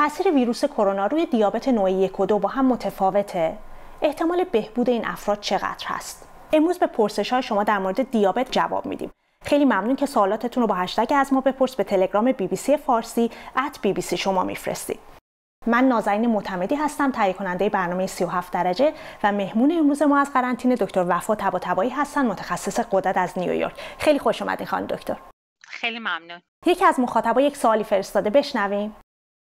تاثیر ویروس کرونا روی دیابت نوع یک و دو با هم متفاوته احتمال بهبود این افراد چقدر هست امروز به پرسش های شما در مورد دیابت جواب میدیم خیلی ممنون که سوالاتتون رو با هشتگ از ما بپرس به تلگرام بی بی سی فارسی ات بی بی سی شما میفرستید من نازنین معتمدی هستم تهیه کننده برنامه 37 درجه و مهمون امروز ما از قرنطینه دکتر وفا تباتبایی هستن متخصص قدرت از نیویورک خیلی خوش اومدین خانم دکتر خیلی ممنون یکی از مخاطبا یک سوالی فرستاده بشنویم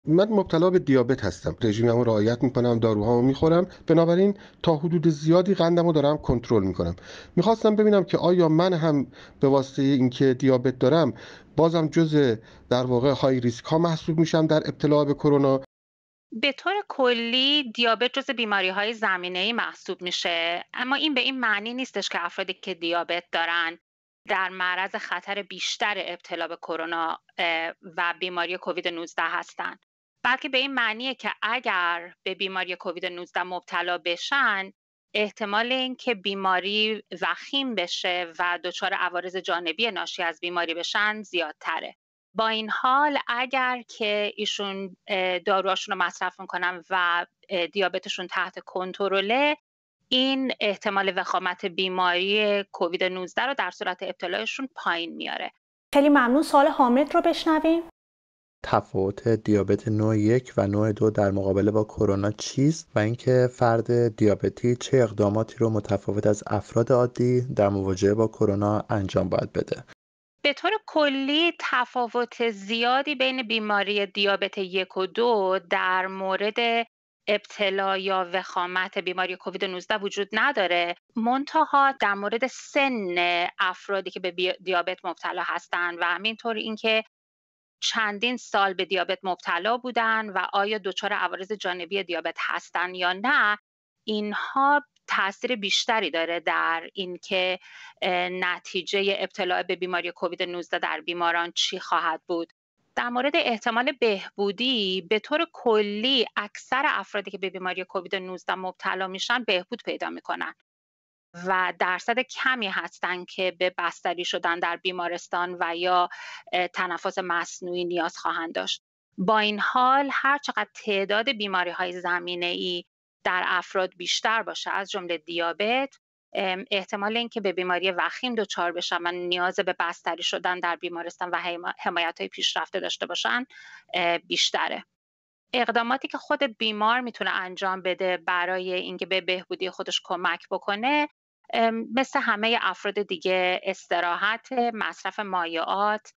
من مبتلا به دیابت هستم رژیمم رو رعایت میکنم رو میخورم بنابراین تا حدود زیادی قندم رو دارم کنترل میکنم میخواستم ببینم که آیا من هم به واسطه اینکه دیابت دارم بازم جز در واقع های ریسک ها محسوب میشم در ابتلا به کرونا به طور کلی دیابت جز بیماری های زمینه ای محسوب میشه اما این به این معنی نیستش که افرادی که دیابت دارن در معرض خطر بیشتر ابتلا به کرونا و بیماری کووید 19 هستند. بلکه به این معنیه که اگر به بیماری کووید 19 مبتلا بشن احتمال اینکه بیماری وخیم بشه و دچار عوارض جانبی ناشی از بیماری بشن زیادتره با این حال اگر که ایشون داروهاشون رو مصرف میکنن و دیابتشون تحت کنترله این احتمال وخامت بیماری کووید 19 رو در صورت ابتلایشون پایین میاره خیلی ممنون سال حامد رو بشنویم تفاوت دیابت نوع یک و نوع دو در مقابله با کرونا چیست و اینکه فرد دیابتی چه اقداماتی رو متفاوت از افراد عادی در مواجهه با کرونا انجام باید بده به طور کلی تفاوت زیادی بین بیماری دیابت یک و دو در مورد ابتلا یا وخامت بیماری کووید 19 وجود نداره منتها در مورد سن افرادی که به دیابت مبتلا هستند و همینطور اینکه چندین سال به دیابت مبتلا بودن و آیا دچار عوارض جانبی دیابت هستن یا نه اینها تاثیر بیشتری داره در اینکه نتیجه ابتلا به بیماری کووید 19 در بیماران چی خواهد بود در مورد احتمال بهبودی به طور کلی اکثر افرادی که به بیماری کووید 19 مبتلا میشن بهبود پیدا میکنن و درصد کمی هستند که به بستری شدن در بیمارستان و یا تنفس مصنوعی نیاز خواهند داشت با این حال هر چقدر تعداد بیماری های زمینه ای در افراد بیشتر باشه از جمله دیابت احتمال اینکه به بیماری وخیم دچار بشن و نیاز به بستری شدن در بیمارستان و حمایت های پیشرفته داشته باشن بیشتره اقداماتی که خود بیمار میتونه انجام بده برای اینکه به بهبودی خودش کمک بکنه مثل همه افراد دیگه استراحت مصرف مایعات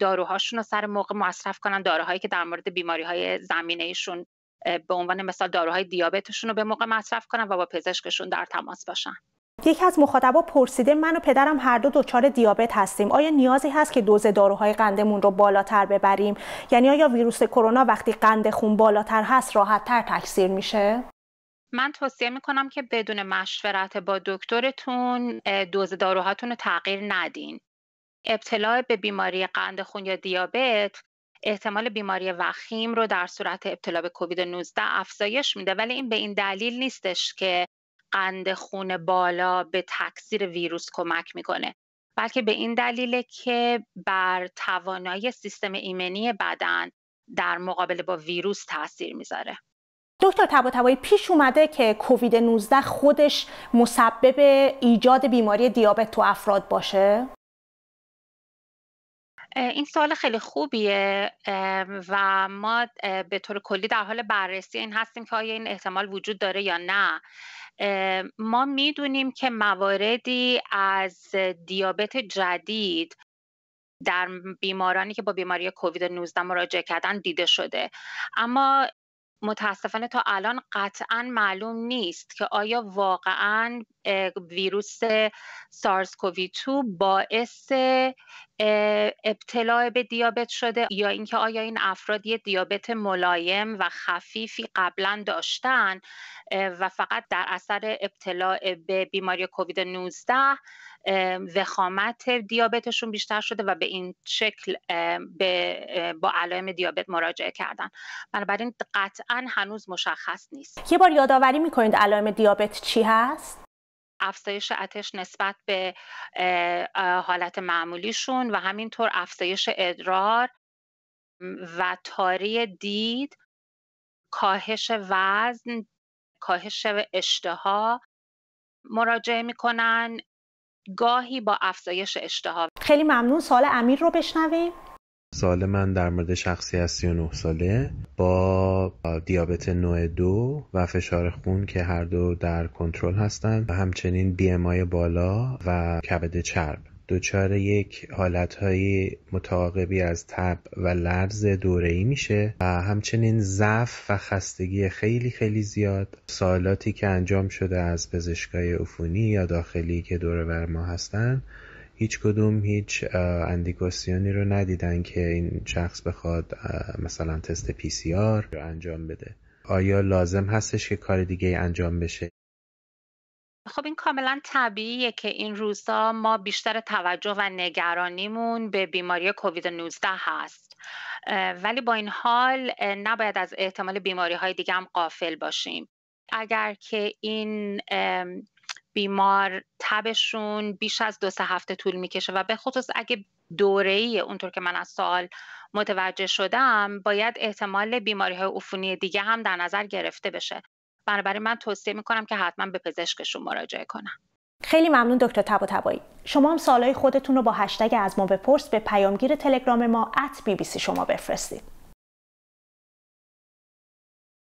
داروهاشون رو سر موقع مصرف کنن داروهایی که در مورد بیماری های زمینه ایشون به عنوان مثال داروهای دیابتشون رو به موقع مصرف کنن و با پزشکشون در تماس باشن یکی از مخاطبا پرسیده من و پدرم هر دو دچار دیابت هستیم آیا نیازی هست که دوز داروهای قندمون رو بالاتر ببریم یعنی آیا ویروس کرونا وقتی قند خون بالاتر هست راحت تکثیر میشه من توصیه میکنم که بدون مشورت با دکترتون دوز داروهاتون رو تغییر ندین ابتلا به بیماری قند خون یا دیابت احتمال بیماری وخیم رو در صورت ابتلا به کووید 19 افزایش میده ولی این به این دلیل نیستش که قند خون بالا به تکثیر ویروس کمک میکنه بلکه به این دلیل که بر توانایی سیستم ایمنی بدن در مقابل با ویروس تاثیر میذاره دکتر تباتبایی پیش اومده که کووید 19 خودش مسبب ایجاد بیماری دیابت تو افراد باشه؟ این سوال خیلی خوبیه و ما به طور کلی در حال بررسی این هستیم که آیا این احتمال وجود داره یا نه ما میدونیم که مواردی از دیابت جدید در بیمارانی که با بیماری کووید 19 مراجعه کردن دیده شده اما متاسفانه تا الان قطعا معلوم نیست که آیا واقعا ویروس سارس کووی 2 باعث ابتلاع به دیابت شده یا اینکه آیا این افراد یه دیابت ملایم و خفیفی قبلا داشتن و فقط در اثر ابتلا به بیماری کووید 19 وخامت دیابتشون بیشتر شده و به این شکل به با علائم دیابت مراجعه کردن بنابراین قطعا هنوز مشخص نیست یه بار یادآوری میکنید علائم دیابت چی هست افزایش اتش نسبت به حالت معمولیشون و همینطور افزایش ادرار و تاری دید کاهش وزن کاهش اشتها مراجعه میکنن گاهی با افزایش اشتها خیلی ممنون سال امیر رو بشنویم سال من در مورد شخصی از 39 ساله با دیابت نوع دو و فشار خون که هر دو در کنترل هستند و همچنین بی بالا و کبد چرب دچار یک حالتهای متعاقبی از تب و لرز ای میشه و همچنین ضعف و خستگی خیلی خیلی زیاد سالاتی که انجام شده از پزشکای عفونی یا داخلی که دور بر ما هستن هیچ کدوم هیچ اندیکاسیونی رو ندیدن که این شخص بخواد مثلا تست پی سی آر رو انجام بده آیا لازم هستش که کار دیگه انجام بشه خب این کاملا طبیعیه که این روزها ما بیشتر توجه و نگرانیمون به بیماری کووید 19 هست ولی با این حال نباید از احتمال بیماری های دیگه هم قافل باشیم اگر که این بیمار تبشون بیش از دو سه هفته طول میکشه و به خصوص اگه دوره ای اونطور که من از سال متوجه شدم باید احتمال بیماری های عفونی دیگه هم در نظر گرفته بشه بنابراین من توصیه میکنم که حتما به پزشکشون مراجعه کنم. خیلی ممنون دکتر تبا تبایی شما هم سالهای خودتون رو با هشتگ از ما بپرس به پیامگیر تلگرام ما ات بی بی سی شما بفرستید